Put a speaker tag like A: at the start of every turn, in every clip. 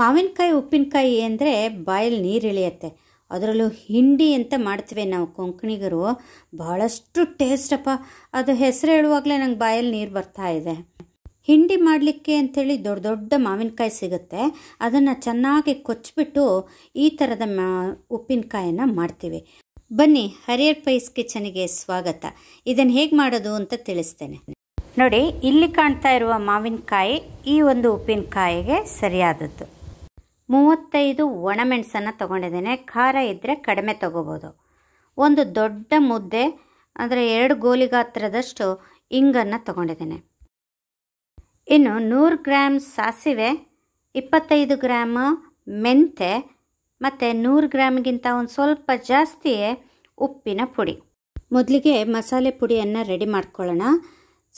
A: ಮಾವಿನಕಾಯಿ ಉಪ್ಪಿನಕಾಯಿ ಅಂದರೆ ಬಾಯಲ್ಲಿ ನೀರು ಇಳಿಯತ್ತೆ ಅದರಲ್ಲೂ ಹಿಂಡಿ ಅಂತ ಮಾಡ್ತೀವಿ ನಾವು ಕೊಂಕಣಿಗರು ಬಹಳಷ್ಟು ಟೇಸ್ಟಪ್ಪ ಅದು ಹೆಸರು ಹೇಳುವಾಗಲೇ ನಂಗೆ ಬಾಯಲ್ಲಿ ನೀರು ಬರ್ತಾ ಇದೆ ಹಿಂಡಿ ಮಾಡಲಿಕ್ಕೆ ಅಂಥೇಳಿ ದೊಡ್ಡ ದೊಡ್ಡ ಮಾವಿನಕಾಯಿ ಸಿಗುತ್ತೆ ಅದನ್ನು ಚೆನ್ನಾಗಿ ಕೊಚ್ಚಿಬಿಟ್ಟು ಈ ಥರದ ಮಾ ಉಪ್ಪಿನಕಾಯನ್ನು ಮಾಡ್ತೀವಿ ಬನ್ನಿ ಹರಿಯರ್ ಪೈಸ್ ಕಿಚನಿಗೆ ಸ್ವಾಗತ ಇದನ್ನು ಹೇಗೆ ಮಾಡೋದು ಅಂತ ತಿಳಿಸ್ತೇನೆ ನೋಡಿ ಇಲ್ಲಿ ಕಾಣ್ತಾ ಇರುವ ಮಾವಿನಕಾಯಿ ಈ ಒಂದು ಉಪ್ಪಿನಕಾಯಿಗೆ ಸರಿಯಾದದ್ದು ಮೂವತ್ತೈದು ಒಣಮೆಣಸನ್ನು ತೊಗೊಂಡಿದ್ದೇನೆ ಖಾರ ಇದ್ದರೆ ಕಡಿಮೆ ತೊಗೋಬೋದು ಒಂದು ದೊಡ್ಡ ಮುದ್ದೆ ಅಂದರೆ ಎರಡು ಗೋಲಿಗಾತ್ರದಷ್ಟು ಇಂಗನ್ನು ತಗೊಂಡಿದ್ದೇನೆ ಇನ್ನು ನೂರು ಗ್ರಾಮ್ ಸಾಸಿವೆ ಇಪ್ಪತ್ತೈದು ಗ್ರಾಮ್ ಮೆಂತೆ ಮತ್ತು ನೂರು ಗ್ರಾಮ್ಗಿಂತ ಒಂದು ಸ್ವಲ್ಪ ಜಾಸ್ತಿಯೇ ಉಪ್ಪಿನ ಪುಡಿ ಮೊದಲಿಗೆ ಮಸಾಲೆ ಪುಡಿಯನ್ನು ರೆಡಿ ಮಾಡ್ಕೊಳ್ಳೋಣ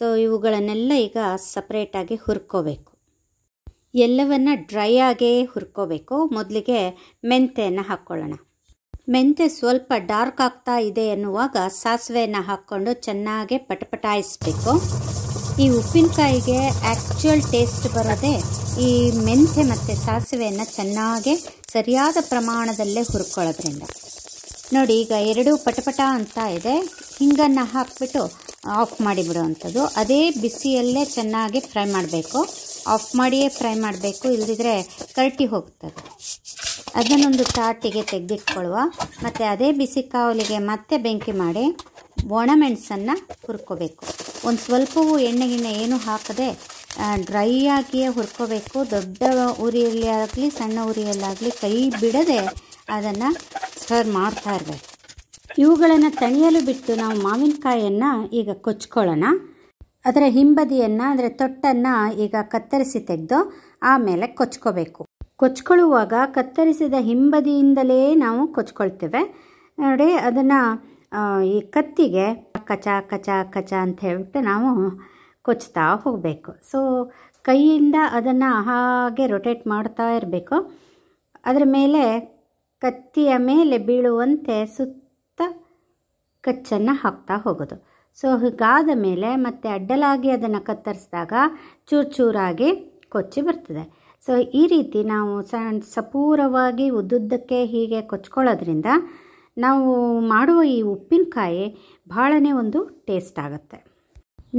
A: ಸೊ ಇವುಗಳನ್ನೆಲ್ಲ ಈಗ ಸಪ್ರೇಟಾಗಿ ಹುರ್ಕೋಬೇಕು ಎಲ್ಲವನ್ನು ಡ್ರೈ ಆಗೇ ಹುರ್ಕೋಬೇಕು ಮೊದಲಿಗೆ ಮೆಂತೆಯನ್ನು ಹಾಕ್ಕೊಳ್ಳೋಣ ಮೆಂತೆ ಸ್ವಲ್ಪ ಡಾರ್ಕ್ ಆಗ್ತಾ ಇದೆ ಎನ್ನುವಾಗ ಸಾಸಿವೆಯನ್ನು ಹಾಕ್ಕೊಂಡು ಚೆನ್ನಾಗಿ ಪಟಪಟಾಯಿಸ್ಬೇಕು ಈ ಉಪ್ಪಿನಕಾಯಿಗೆ ಆ್ಯಕ್ಚುಯಲ್ ಟೇಸ್ಟ್ ಬರೋದೇ ಈ ಮೆಂತೆ ಮತ್ತು ಸಾಸಿವೆಯನ್ನು ಚೆನ್ನಾಗಿ ಸರಿಯಾದ ಪ್ರಮಾಣದಲ್ಲೇ ಹುರ್ಕೊಳ್ಳೋದ್ರಿಂದ ನೋಡಿ ಈಗ ಎರಡೂ ಪಟಪಟ ಅಂತ ಇದೆ ಹಿಂಗನ್ನು ಹಾಕ್ಬಿಟ್ಟು ಆಫ್ ಮಾಡಿಬಿಡೋ ಅಂಥದ್ದು ಅದೇ ಬಿಸಿಯಲ್ಲೇ ಚೆನ್ನಾಗಿ ಫ್ರೈ ಮಾಡಬೇಕು ಆಫ್ ಮಾಡಿಯೇ ಫ್ರೈ ಮಾಡಬೇಕು ಇಲ್ಲದಿದ್ರೆ ಕರ್ಟಿ ಹೋಗ್ತದೆ ಅದನ್ನೊಂದು ತಾಟಿಗೆ ತೆಗೆದಿಟ್ಕೊಳ್ಳುವ ಮತ್ತು ಅದೇ ಬಿಸಿ ಕಾವಲಿಗೆ ಮತ್ತೆ ಬೆಂಕಿ ಮಾಡಿ ಒಣಮೆಣಸನ್ನು ಹುರ್ಕೋಬೇಕು ಒಂದು ಸ್ವಲ್ಪವೂ ಎಣ್ಣೆ ಗಿಣ್ಣೆ ಏನೂ ಹಾಕದೆ ಡ್ರೈ ಆಗಿಯೇ ಹುರ್ಕೋಬೇಕು ದೊಡ್ಡ ಉರಿಯಲ್ಲಿ ಆಗಲಿ ಸಣ್ಣ ಉರಿಯಲ್ಲಾಗಲಿ ಕೈ ಬಿಡದೆ ಅದನ್ನು ಸರ್ವ್ ಮಾಡ್ತಾ ಇರಬೇಕು ಇವುಗಳನ್ನು ತಣಿಯಲು ಬಿಟ್ಟು ನಾವು ಮಾವಿನಕಾಯಿಯನ್ನು ಈಗ ಕೊಚ್ಕೊಳ್ಳೋಣ ಅದರ ಹಿಂಬದಿಯನ್ನು ಅಂದರೆ ತೊಟ್ಟನ್ನು ಈಗ ಕತ್ತರಿಸಿ ತೆಗೆದು ಆಮೇಲೆ ಕೊಚ್ಕೋಬೇಕು ಕೊಚ್ಕೊಳ್ಳುವಾಗ ಕತ್ತರಿಸಿದ ಹಿಂಬದಿಯಿಂದಲೇ ನಾವು ಕೊಚ್ಕೊಳ್ತೇವೆ ನೋಡಿ ಅದನ್ನು ಈ ಕತ್ತಿಗೆ ಕಚ ಕಚ ಕಚ ಅಂತ ಹೇಳ್ಬಿಟ್ಟು ನಾವು ಕೊಚ್ತಾ ಹೋಗಬೇಕು ಸೊ ಕೈಯಿಂದ ಅದನ್ನು ಹಾಗೆ ರೊಟೇಟ್ ಮಾಡ್ತಾ ಇರಬೇಕು ಅದರ ಮೇಲೆ ಕತ್ತಿಯ ಮೇಲೆ ಬೀಳುವಂತೆ ಸುತ್ತ ಕಚ್ಚನ್ನು ಹಾಕ್ತಾ ಹೋಗೋದು ಸೊ ಹೀಗಾದ ಮೇಲೆ ಮತ್ತೆ ಅಡ್ಡಲಾಗಿ ಅದನ್ನು ಕತ್ತರಿಸಿದಾಗ ಚೂರು ಚೂರಾಗಿ ಕೊಚ್ಚಿ ಬರ್ತದೆ ಸೊ ಈ ರೀತಿ ನಾವು ಸಣ್ಣ ಸಪೂರವಾಗಿ ಉದ್ದುದ್ದಕ್ಕೆ ಹೀಗೆ ಕೊಚ್ಕೊಳ್ಳೋದ್ರಿಂದ ನಾವು ಮಾಡುವ ಈ ಉಪ್ಪಿನಕಾಯಿ ಭಾಳನೇ ಒಂದು ಟೇಸ್ಟ್ ಆಗುತ್ತೆ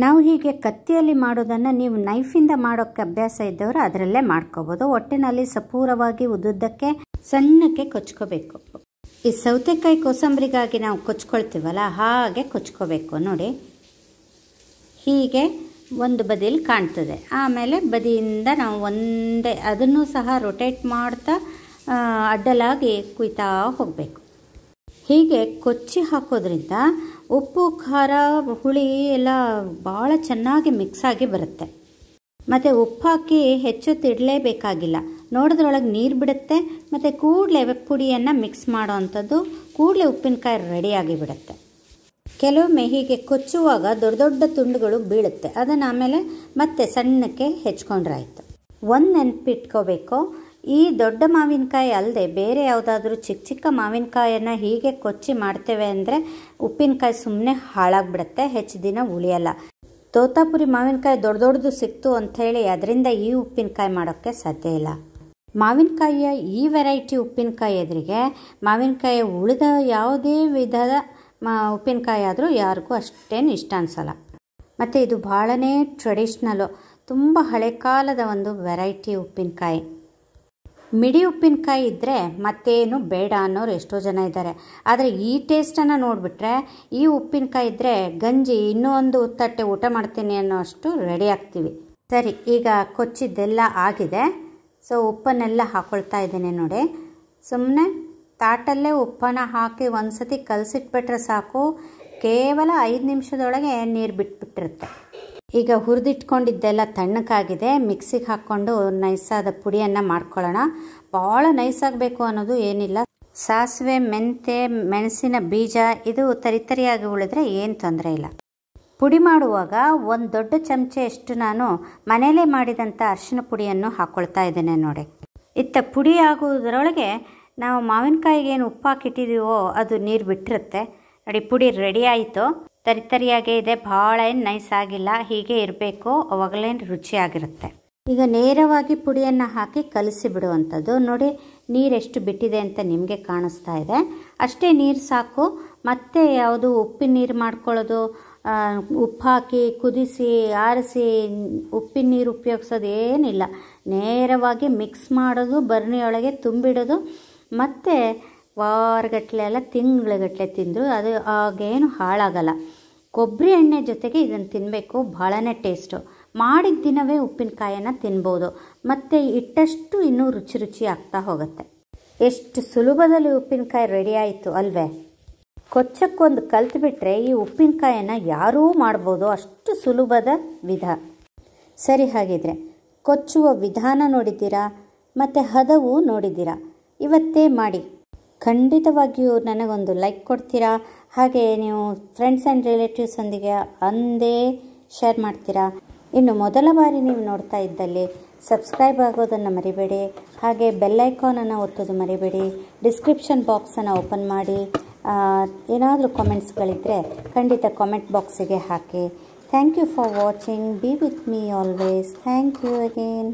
A: ನಾವು ಹೀಗೆ ಕತ್ತಿಯಲ್ಲಿ ಮಾಡೋದನ್ನು ನೀವು ನೈಫಿಂದ ಮಾಡೋಕ್ಕೆ ಅಭ್ಯಾಸ ಇದ್ದವರು ಅದರಲ್ಲೇ ಮಾಡ್ಕೋಬೋದು ಹೊಟ್ಟೆನಲ್ಲಿ ಸಪೂರವಾಗಿ ಉದ್ದುದ್ದಕ್ಕೆ ಸಣ್ಣಕ್ಕೆ ಕೊಚ್ಕೋಬೇಕು ಈ ಸೌತೆಕಾಯಿ ಕೋಸಂಬರಿಗಾಗಿ ನಾವು ಕೊಚ್ಕೊಳ್ತೀವಲ್ಲ ಹಾಗೆ ಕೊಚ್ಕೋಬೇಕು ನೋಡಿ ಹೀಗೆ ಒಂದು ಬದಿಯಲ್ಲಿ ಕಾಣ್ತದೆ ಆಮೇಲೆ ಬದಿಯಿಂದ ನಾವು ಒಂದೇ ಅದನ್ನು ಸಹ ರೊಟೇಟ್ ಮಾಡ್ತಾ ಅಡ್ಡಲಾಗಿ ಕುಯ್ತಾ ಹೋಗಬೇಕು ಹೀಗೆ ಕೊಚ್ಚಿ ಹಾಕೋದ್ರಿಂದ ಉಪ್ಪು ಖಾರ ಹುಳಿ ಎಲ್ಲ ಭಾಳ ಚೆನ್ನಾಗಿ ಮಿಕ್ಸ್ ಆಗಿ ಬರುತ್ತೆ ಮತ್ತು ಉಪ್ಪು ಹಾಕಿ ಹೆಚ್ಚು ತಿಡಲೇಬೇಕಾಗಿಲ್ಲ ನೋಡೋದ್ರೊಳಗೆ ನೀರು ಬಿಡುತ್ತೆ ಮತ್ತು ಕೂಡಲೇ ಪುಡಿಯನ್ನು ಮಿಕ್ಸ್ ಮಾಡೋ ಅಂಥದ್ದು ಕೂಡಲೇ ಉಪ್ಪಿನಕಾಯಿ ರೆಡಿಯಾಗಿ ಬಿಡುತ್ತೆ ಕೆಲವೊಮ್ಮೆ ಹೀಗೆ ಕೊಚ್ಚುವಾಗ ದೊಡ್ಡ ದೊಡ್ಡ ತುಂಡುಗಳು ಬೀಳುತ್ತೆ ಅದನ್ನು ಆಮೇಲೆ ಮತ್ತೆ ಸಣ್ಣಕ್ಕೆ ಆಯಿತು ಒಂದು ನೆನಪಿಟ್ಕೋಬೇಕು ಈ ದೊಡ್ಡ ಮಾವಿನಕಾಯಿ ಅಲ್ಲದೆ ಬೇರೆ ಯಾವುದಾದ್ರೂ ಚಿಕ್ಕ ಚಿಕ್ಕ ಮಾವಿನಕಾಯನ್ನು ಹೀಗೆ ಕೊಚ್ಚಿ ಮಾಡ್ತೇವೆ ಅಂದರೆ ಉಪ್ಪಿನಕಾಯಿ ಸುಮ್ಮನೆ ಹಾಳಾಗ್ಬಿಡುತ್ತೆ ಹೆಚ್ಚು ದಿನ ಉಳಿಯಲ್ಲ ತೋತಾಪುರಿ ಮಾವಿನಕಾಯಿ ದೊಡ್ಡ ದೊಡ್ಡದು ಸಿಕ್ತು ಅಂಥೇಳಿ ಅದರಿಂದ ಈ ಉಪ್ಪಿನಕಾಯಿ ಮಾಡೋಕ್ಕೆ ಸಾಧ್ಯ ಇಲ್ಲ ಮಾವಿನಕಾಯಿಯ ಈ ವೆರೈಟಿ ಉಪ್ಪಿನಕಾಯಿ ಎದುರಿಗೆ ಮಾವಿನಕಾಯಿ ಉಳಿದ ಯಾವುದೇ ವಿಧದ ಮಾ ಉಪ್ಪಿನಕಾಯಿ ಆದರೂ ಯಾರಿಗೂ ಅಷ್ಟೇನು ಇಷ್ಟ ಅನಿಸಲ್ಲ ಮತ್ತು ಇದು ಭಾಳನೇ ಟ್ರೆಡಿಷ್ನಲ್ಲು ತುಂಬ ಹಳೆ ಕಾಲದ ಒಂದು ವೆರೈಟಿ ಉಪ್ಪಿನಕಾಯಿ ಮಿಡಿ ಉಪ್ಪಿನಕಾಯಿ ಇದ್ದರೆ ಮತ್ತೇನು ಬೇಡ ಅನ್ನೋರು ಎಷ್ಟೋ ಜನ ಇದ್ದಾರೆ ಆದರೆ ಈ ಟೇಸ್ಟನ್ನು ನೋಡಿಬಿಟ್ರೆ ಈ ಉಪ್ಪಿನಕಾಯಿ ಇದ್ದರೆ ಗಂಜಿ ಇನ್ನೂ ಒಂದು ತಟ್ಟೆ ಊಟ ಮಾಡ್ತೀನಿ ಅನ್ನೋ ಅಷ್ಟು ರೆಡಿ ಆಗ್ತೀವಿ ಸರಿ ಈಗ ಕೊಚ್ಚಿದ್ದೆಲ್ಲ ಆಗಿದೆ ಸೊ ಉಪ್ಪನ್ನೆಲ್ಲ ಹಾಕೊಳ್ತಾ ಇದ್ದೀನಿ ನೋಡಿ ಸುಮ್ಮನೆ ತಾಟಲ್ಲೇ ಉಪ್ಪನ್ನು ಹಾಕಿ ಒಂದು ಸತಿ ಕಲಸಿಟ್ಬಿಟ್ರೆ ಸಾಕು ಕೇವಲ ಐದು ನಿಮಿಷದೊಳಗೆ ನೀರು ಬಿಟ್ಬಿಟ್ಟಿರುತ್ತೆ ಈಗ ಹುರಿದಿಟ್ಕೊಂಡಿದ್ದೆಲ್ಲ ತಣ್ಣಕ್ಕಾಗಿದೆ ಮಿಕ್ಸಿಗೆ ಹಾಕ್ಕೊಂಡು ನೈಸಾದ ಪುಡಿಯನ್ನು ಮಾಡ್ಕೊಳ್ಳೋಣ ಭಾಳ ನೈಸಾಗಬೇಕು ಅನ್ನೋದು ಏನಿಲ್ಲ ಸಾಸಿವೆ ಮೆಂತೆ ಮೆಣಸಿನ ಬೀಜ ಇದು ತರಿತರಿಯಾಗಿ ಉಳಿದ್ರೆ ಏನು ತೊಂದರೆ ಇಲ್ಲ ಪುಡಿ ಮಾಡುವಾಗ ಒಂದು ದೊಡ್ಡ ಚಮಚೆಯಷ್ಟು ನಾನು ಮನೆಯಲ್ಲೇ ಮಾಡಿದಂಥ ಅರಿಶಿನ ಪುಡಿಯನ್ನು ಹಾಕ್ಕೊಳ್ತಾ ಇದ್ದೇನೆ ನೋಡಿ ಇತ್ತ ಪುಡಿ ಆಗುವುದರೊಳಗೆ ನಾವು ಮಾವಿನಕಾಯಿಗೆ ಏನು ಉಪ್ಪು ಹಾಕಿಟ್ಟಿದ್ದೀವೋ ಅದು ನೀರು ಬಿಟ್ಟಿರುತ್ತೆ ನೋಡಿ ಪುಡಿ ರೆಡಿ ಆಯಿತು ತರಿ ತರಿಯಾಗೇ ಇದೆ ಭಾಳ ಏನು ನೈಸ್ ಆಗಿಲ್ಲ ಹೀಗೆ ಇರಬೇಕು ಅವಾಗಲೇನು ರುಚಿಯಾಗಿರುತ್ತೆ ಈಗ ನೇರವಾಗಿ ಪುಡಿಯನ್ನು ಹಾಕಿ ಕಲಸಿ ಬಿಡುವಂಥದ್ದು ನೋಡಿ ಎಷ್ಟು ಬಿಟ್ಟಿದೆ ಅಂತ ನಿಮಗೆ ಕಾಣಿಸ್ತಾ ಇದೆ ಅಷ್ಟೇ ನೀರು ಸಾಕು ಮತ್ತೆ ಯಾವುದು ಉಪ್ಪಿನ ನೀರು ಮಾಡ್ಕೊಳ್ಳೋದು ಉಪ್ಪು ಹಾಕಿ ಕುದಿಸಿ ಆರಿಸಿ ಉಪ್ಪಿನ ನೀರು ಉಪಯೋಗಿಸೋದು ಏನಿಲ್ಲ ನೇರವಾಗಿ ಮಿಕ್ಸ್ ಮಾಡೋದು ಬರ್ನಿಯೊಳಗೆ ತುಂಬಿಡೋದು ಮತ್ತು ವಾರಗಟ್ಟಲೆ ಎಲ್ಲ ತಿಂಗಳಗಟ್ಲೆ ತಿಂದರು ಅದು ಆಗೇನು ಹಾಳಾಗಲ್ಲ ಕೊಬ್ಬರಿ ಎಣ್ಣೆ ಜೊತೆಗೆ ಇದನ್ನು ತಿನ್ನಬೇಕು ಭಾಳನೇ ಟೇಸ್ಟು ಮಾಡಿದ ದಿನವೇ ಉಪ್ಪಿನಕಾಯನ್ನು ತಿನ್ಬೋದು ಮತ್ತು ಇಟ್ಟಷ್ಟು ಇನ್ನೂ ರುಚಿ ರುಚಿ ಆಗ್ತಾ ಹೋಗುತ್ತೆ ಎಷ್ಟು ಸುಲಭದಲ್ಲಿ ಉಪ್ಪಿನಕಾಯಿ ರೆಡಿ ಆಯಿತು ಅಲ್ವೇ ಕೊಚ್ಚಕ್ಕೊಂದು ಕಲ್ತುಬಿಟ್ರೆ ಈ ಉಪ್ಪಿನಕಾಯನ್ನು ಯಾರೂ ಮಾಡ್ಬೋದು ಅಷ್ಟು ಸುಲಭದ ವಿಧ ಸರಿ ಹಾಗಿದ್ರೆ ಕೊಚ್ಚುವ ವಿಧಾನ ನೋಡಿದ್ದೀರಾ ಮತ್ತು ಹದವು ನೋಡಿದ್ದೀರಾ ಇವತ್ತೇ ಮಾಡಿ ಖಂಡಿತವಾಗಿಯೂ ನನಗೊಂದು ಲೈಕ್ ಕೊಡ್ತೀರಾ ಹಾಗೆ ನೀವು ಫ್ರೆಂಡ್ಸ್ ಆ್ಯಂಡ್ ರಿಲೇಟಿವ್ಸೊಂದಿಗೆ ಅಂದೇ ಶೇರ್ ಮಾಡ್ತೀರಾ ಇನ್ನು ಮೊದಲ ಬಾರಿ ನೀವು ನೋಡ್ತಾ ಇದ್ದಲ್ಲಿ ಸಬ್ಸ್ಕ್ರೈಬ್ ಆಗೋದನ್ನು ಮರಿಬೇಡಿ ಹಾಗೆ ಬೆಲ್ಲೈಕಾನನ್ನು ಒತ್ತೋದು ಮರಿಬೇಡಿ ಡಿಸ್ಕ್ರಿಪ್ಷನ್ ಬಾಕ್ಸನ್ನು ಓಪನ್ ಮಾಡಿ ಏನಾದರೂ ಕಾಮೆಂಟ್ಸ್ಗಳಿದ್ದರೆ ಖಂಡಿತ ಕಾಮೆಂಟ್ ಬಾಕ್ಸಿಗೆ ಹಾಕಿ thank you for watching be with me always thank you again